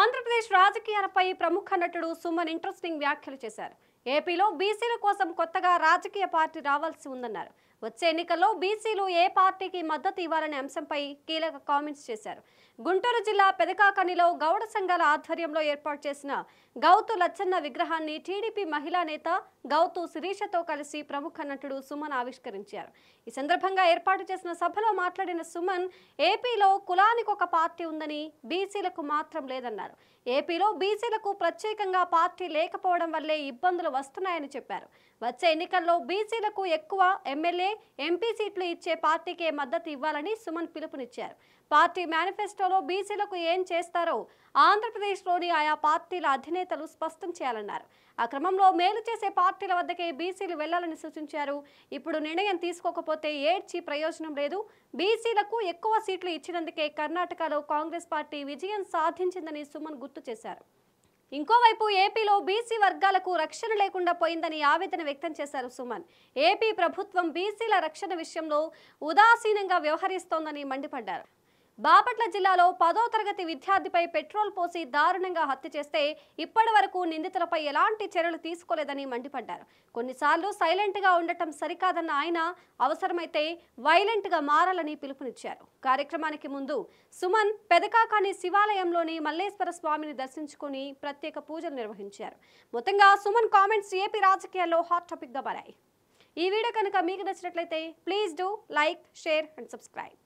ఆంధ్రప్రదేశ్ రాజకీయాలపై ప్రముఖ నటుడు సుమన్ ఇంట్రెస్టింగ్ వ్యాఖ్యలు చేశారు ఏపీలో బీసీల కోసం కొత్తగా రాజకీయ పార్టీ రావాల్సి ఉందన్నారు వచ్చే ఎన్నికల్లో బీసీలు ఏ పార్టీకి మద్దతు ఇవ్వాలనే అంశంపై కీలక కామెంట్స్ చేశారు గుంటూరు జిల్లా పెదకాకనిలో గౌడ సంఘాల ఆధ్వర్యంలో ఏర్పాటు చేసిన గౌతు లచ్చన్న విగ్రహాన్ని టీడీపీ మహిళా నేత గౌతు శిరీషతో కలిసి ప్రముఖ నటుడు సుమన్ ఆవిష్కరించారు ఈ సందర్భంగా ఏర్పాటు చేసిన సభలో మాట్లాడిన సుమన్ ఏపీలో కులానికి ఒక పార్టీ ఉందని బీసీలకు మాత్రం లేదన్నారు ఏపీలో బీసీలకు ప్రత్యేకంగా పార్టీ లేకపోవడం వల్లే ఇబ్బందులు వస్తున్నాయని చెప్పారు వచ్చే ఎన్నికల్లో బీసీలకు ఎక్కువ ఎమ్మెల్యే ఎంపీ సీట్లు ఇచ్చే పార్టీకే మద్దతు ఇవ్వాలని సుమన్ పిలుపునిచ్చారు పార్టీ మేనిఫెస్టోలో బీసీలకు ఏం చేస్తారో ఆంధ్రప్రదేశ్లోని ఆయా పార్టీల అధినేతలు స్పష్టం చేయాలన్నారు ఆ క్రమంలో మేలు చేసే పార్టీల వద్దకే బీసీలు వెళ్లాలని సూచించారు ఇప్పుడు నిర్ణయం తీసుకోకపోతే ఏడ్చి ప్రయోజనం లేదు బీసీలకు ఎక్కువ సీట్లు ఇచ్చినందుకే కర్ణాటకలో కాంగ్రెస్ పార్టీ విజయం సాధించిందని సుమన్ గుర్తు చేశారు ఇంకోవైపు ఏపీలో బీసీ వర్గాలకు రక్షణ లేకుండా పోయిందని ఆవేదన వ్యక్తం చేశారు సుమన్ ఏపీ ప్రభుత్వం బీసీల రక్షణ విషయంలో ఉదాసీనంగా వ్యవహరిస్తోందని మండిపడ్డారు బాపట్ల జిల్లాలో పదో తరగతి విద్యార్థిపై పెట్రోల్ పోసి దారుణంగా హత్య చేస్తే ఇప్పటి వరకు నిందితులపై ఎలాంటి చర్యలు తీసుకోలేదని మండిపడ్డారు కొన్నిసార్లు సైలెంట్గా ఉండటం సరికాదన్న ఆయన అవసరమైతే వైలెంట్గా మారాలని పిలుపునిచ్చారు కార్యక్రమానికి ముందు సుమన్ పెదకాకాని శివాలయంలోని మల్లేశ్వర స్వామిని దర్శించుకుని ప్రత్యేక పూజలు నిర్వహించారు మొత్తంగా సుమన్ కామెంట్స్ ఏపీ రాజకీయాల్లో హాట్ టాపిక్గా మారాయి ఈ వీడియో కనుక మీకు నచ్చినట్లయితే please do like share and subscribe